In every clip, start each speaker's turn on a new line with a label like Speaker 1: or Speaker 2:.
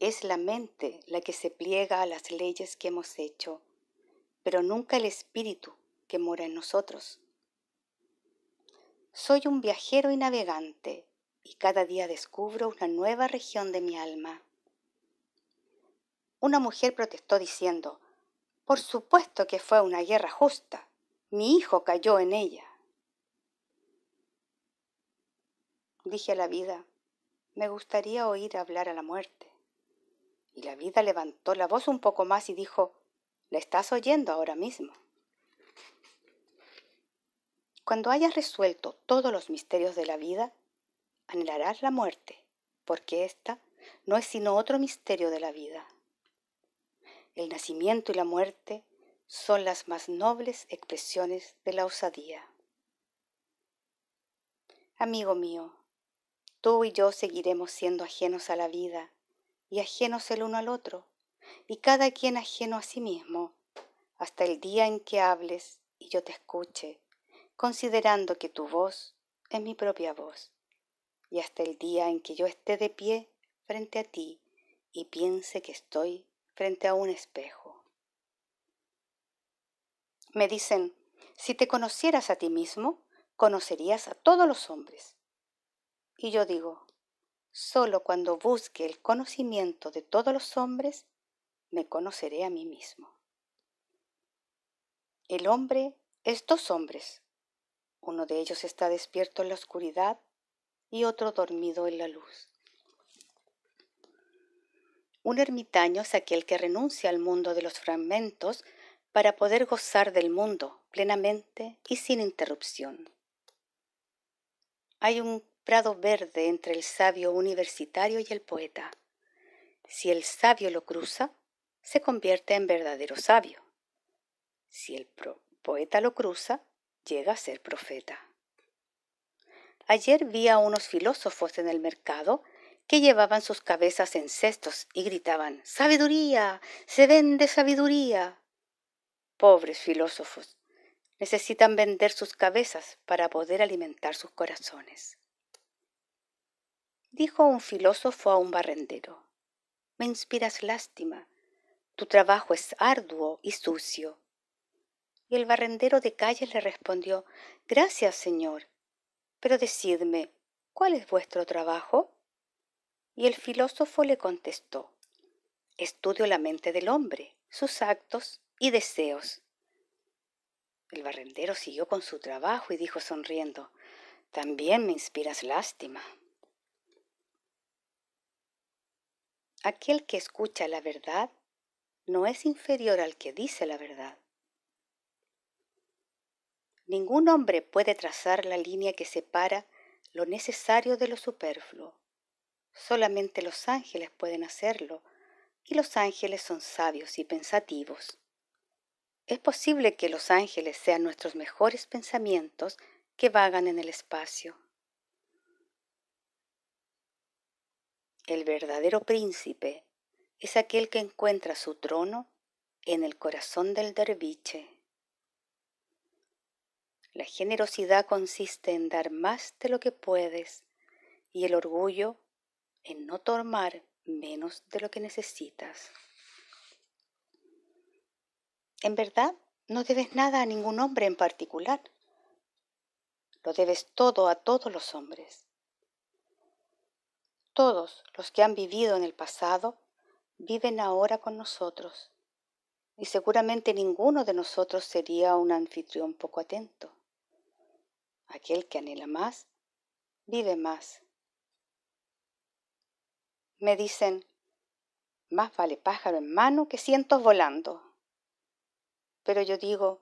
Speaker 1: Es la mente la que se pliega a las leyes que hemos hecho, pero nunca el espíritu que mora en nosotros. Soy un viajero y navegante, y cada día descubro una nueva región de mi alma. Una mujer protestó diciendo, Por supuesto que fue una guerra justa. Mi hijo cayó en ella. Dije a la vida, me gustaría oír hablar a la muerte y la vida levantó la voz un poco más y dijo, la estás oyendo ahora mismo. Cuando hayas resuelto todos los misterios de la vida, anhelarás la muerte, porque ésta no es sino otro misterio de la vida. El nacimiento y la muerte son las más nobles expresiones de la osadía. Amigo mío, tú y yo seguiremos siendo ajenos a la vida y ajenos el uno al otro, y cada quien ajeno a sí mismo, hasta el día en que hables y yo te escuche, considerando que tu voz es mi propia voz, y hasta el día en que yo esté de pie frente a ti y piense que estoy frente a un espejo. Me dicen, si te conocieras a ti mismo, conocerías a todos los hombres. Y yo digo, Solo cuando busque el conocimiento de todos los hombres, me conoceré a mí mismo. El hombre es dos hombres. Uno de ellos está despierto en la oscuridad y otro dormido en la luz. Un ermitaño es aquel que renuncia al mundo de los fragmentos para poder gozar del mundo plenamente y sin interrupción. Hay un prado verde entre el sabio universitario y el poeta. Si el sabio lo cruza, se convierte en verdadero sabio. Si el poeta lo cruza, llega a ser profeta. Ayer vi a unos filósofos en el mercado que llevaban sus cabezas en cestos y gritaban Sabiduría. se vende sabiduría. Pobres filósofos, necesitan vender sus cabezas para poder alimentar sus corazones. Dijo un filósofo a un barrendero, me inspiras lástima, tu trabajo es arduo y sucio. Y el barrendero de calles le respondió, gracias, señor, pero decidme, ¿cuál es vuestro trabajo? Y el filósofo le contestó, estudio la mente del hombre, sus actos y deseos. El barrendero siguió con su trabajo y dijo sonriendo, también me inspiras lástima. Aquel que escucha la verdad no es inferior al que dice la verdad. Ningún hombre puede trazar la línea que separa lo necesario de lo superfluo. Solamente los ángeles pueden hacerlo, y los ángeles son sabios y pensativos. Es posible que los ángeles sean nuestros mejores pensamientos que vagan en el espacio. El verdadero príncipe es aquel que encuentra su trono en el corazón del derviche. La generosidad consiste en dar más de lo que puedes y el orgullo en no tomar menos de lo que necesitas. En verdad, no debes nada a ningún hombre en particular. Lo debes todo a todos los hombres. Todos los que han vivido en el pasado viven ahora con nosotros y seguramente ninguno de nosotros sería un anfitrión poco atento. Aquel que anhela más, vive más. Me dicen, más vale pájaro en mano que cientos volando. Pero yo digo,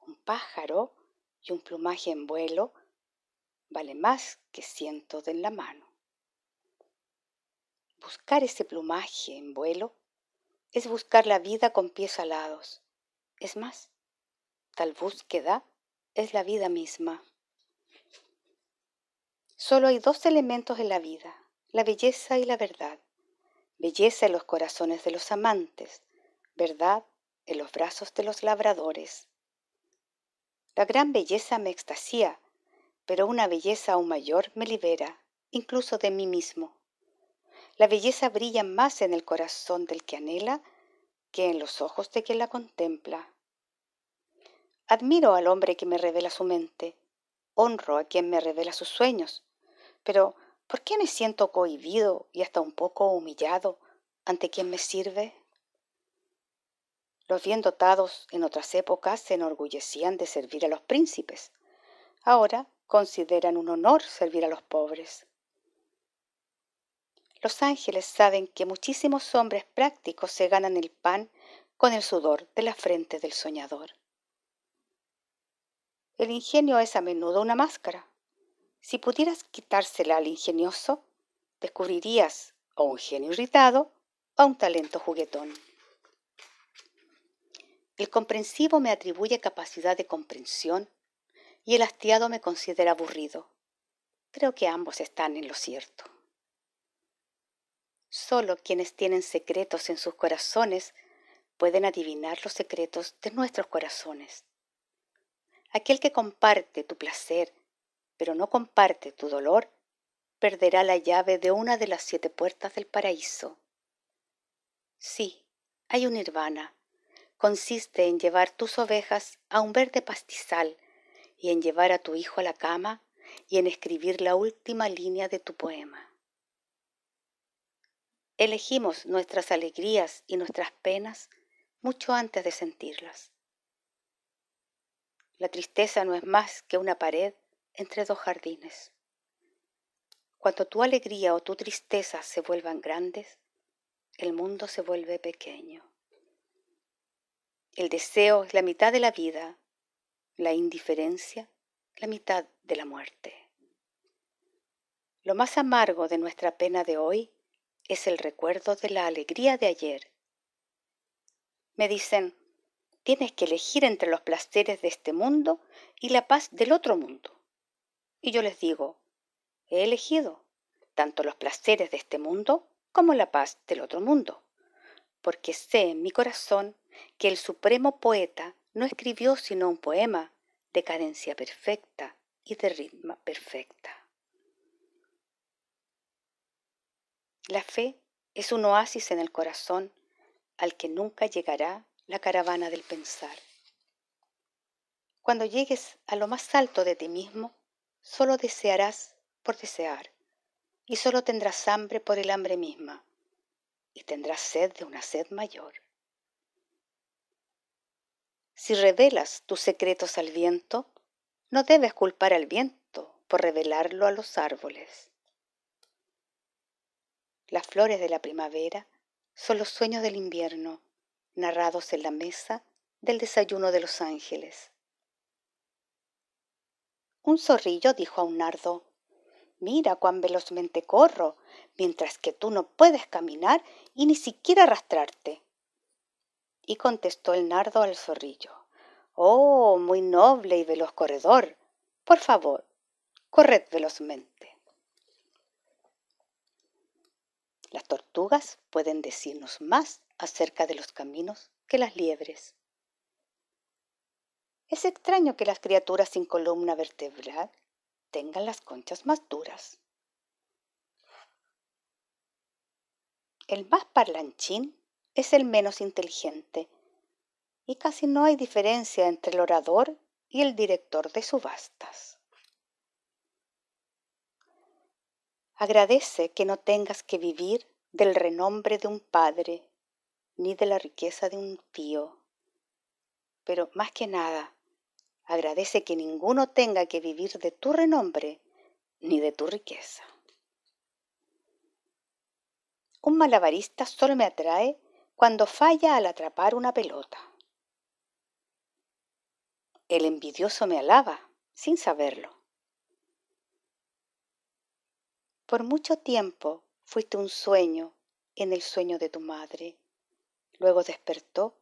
Speaker 1: un pájaro y un plumaje en vuelo vale más que cientos en la mano. Buscar ese plumaje en vuelo es buscar la vida con pies alados. Es más, tal búsqueda es la vida misma. Solo hay dos elementos en la vida, la belleza y la verdad. Belleza en los corazones de los amantes, verdad en los brazos de los labradores. La gran belleza me extasía, pero una belleza aún mayor me libera, incluso de mí mismo. La belleza brilla más en el corazón del que anhela que en los ojos de quien la contempla. Admiro al hombre que me revela su mente, honro a quien me revela sus sueños, pero ¿por qué me siento cohibido y hasta un poco humillado ante quien me sirve? Los bien dotados en otras épocas se enorgullecían de servir a los príncipes. Ahora consideran un honor servir a los pobres. Los ángeles saben que muchísimos hombres prácticos se ganan el pan con el sudor de la frente del soñador. El ingenio es a menudo una máscara. Si pudieras quitársela al ingenioso, descubrirías o un genio irritado o un talento juguetón. El comprensivo me atribuye capacidad de comprensión y el hastiado me considera aburrido. Creo que ambos están en lo cierto. Solo quienes tienen secretos en sus corazones pueden adivinar los secretos de nuestros corazones. Aquel que comparte tu placer, pero no comparte tu dolor, perderá la llave de una de las siete puertas del paraíso. Sí, hay un nirvana. Consiste en llevar tus ovejas a un verde pastizal y en llevar a tu hijo a la cama y en escribir la última línea de tu poema. Elegimos nuestras alegrías y nuestras penas mucho antes de sentirlas. La tristeza no es más que una pared entre dos jardines. Cuando tu alegría o tu tristeza se vuelvan grandes, el mundo se vuelve pequeño. El deseo es la mitad de la vida, la indiferencia la mitad de la muerte. Lo más amargo de nuestra pena de hoy es el recuerdo de la alegría de ayer. Me dicen, tienes que elegir entre los placeres de este mundo y la paz del otro mundo. Y yo les digo, he elegido tanto los placeres de este mundo como la paz del otro mundo, porque sé en mi corazón que el supremo poeta no escribió sino un poema de cadencia perfecta y de ritmo perfecta. La fe es un oasis en el corazón al que nunca llegará la caravana del pensar. Cuando llegues a lo más alto de ti mismo, solo desearás por desear, y solo tendrás hambre por el hambre misma, y tendrás sed de una sed mayor. Si revelas tus secretos al viento, no debes culpar al viento por revelarlo a los árboles. Las flores de la primavera son los sueños del invierno, narrados en la mesa del desayuno de los ángeles. Un zorrillo dijo a un nardo, Mira cuán velozmente corro, mientras que tú no puedes caminar y ni siquiera arrastrarte. Y contestó el nardo al zorrillo, Oh, muy noble y veloz corredor, por favor, corred velozmente. tortugas pueden decirnos más acerca de los caminos que las liebres. Es extraño que las criaturas sin columna vertebral tengan las conchas más duras. El más parlanchín es el menos inteligente y casi no hay diferencia entre el orador y el director de subastas. Agradece que no tengas que vivir del renombre de un padre, ni de la riqueza de un tío. Pero más que nada, agradece que ninguno tenga que vivir de tu renombre ni de tu riqueza. Un malabarista solo me atrae cuando falla al atrapar una pelota. El envidioso me alaba sin saberlo. Por mucho tiempo Fuiste un sueño en el sueño de tu madre. Luego despertó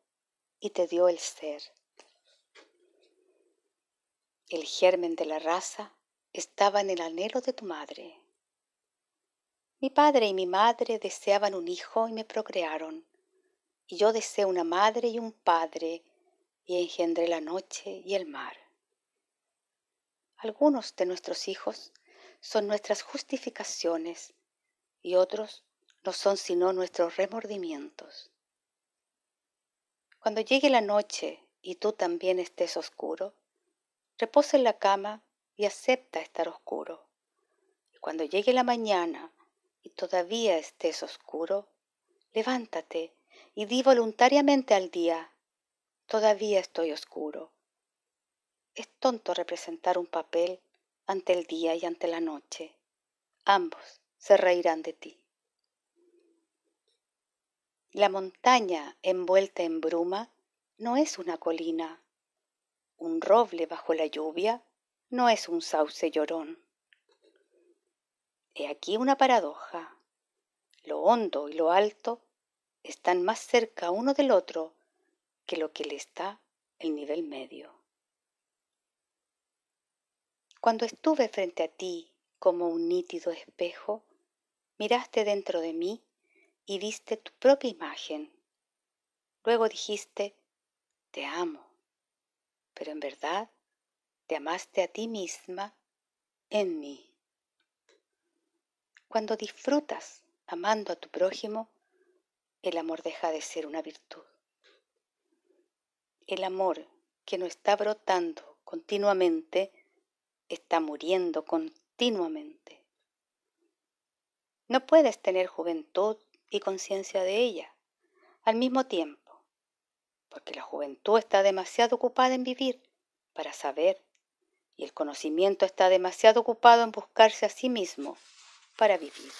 Speaker 1: y te dio el ser. El germen de la raza estaba en el anhelo de tu madre. Mi padre y mi madre deseaban un hijo y me procrearon. Y yo deseé una madre y un padre y engendré la noche y el mar. Algunos de nuestros hijos son nuestras justificaciones y otros no son sino nuestros remordimientos. Cuando llegue la noche y tú también estés oscuro, reposa en la cama y acepta estar oscuro. Y cuando llegue la mañana y todavía estés oscuro, levántate y di voluntariamente al día, todavía estoy oscuro. Es tonto representar un papel ante el día y ante la noche, ambos se reirán de ti. La montaña envuelta en bruma no es una colina. Un roble bajo la lluvia no es un sauce llorón. He aquí una paradoja. Lo hondo y lo alto están más cerca uno del otro que lo que le está el nivel medio. Cuando estuve frente a ti como un nítido espejo, miraste dentro de mí y viste tu propia imagen. Luego dijiste, te amo, pero en verdad te amaste a ti misma en mí. Cuando disfrutas amando a tu prójimo, el amor deja de ser una virtud. El amor que no está brotando continuamente, está muriendo continuamente. No puedes tener juventud y conciencia de ella al mismo tiempo, porque la juventud está demasiado ocupada en vivir para saber y el conocimiento está demasiado ocupado en buscarse a sí mismo para vivir.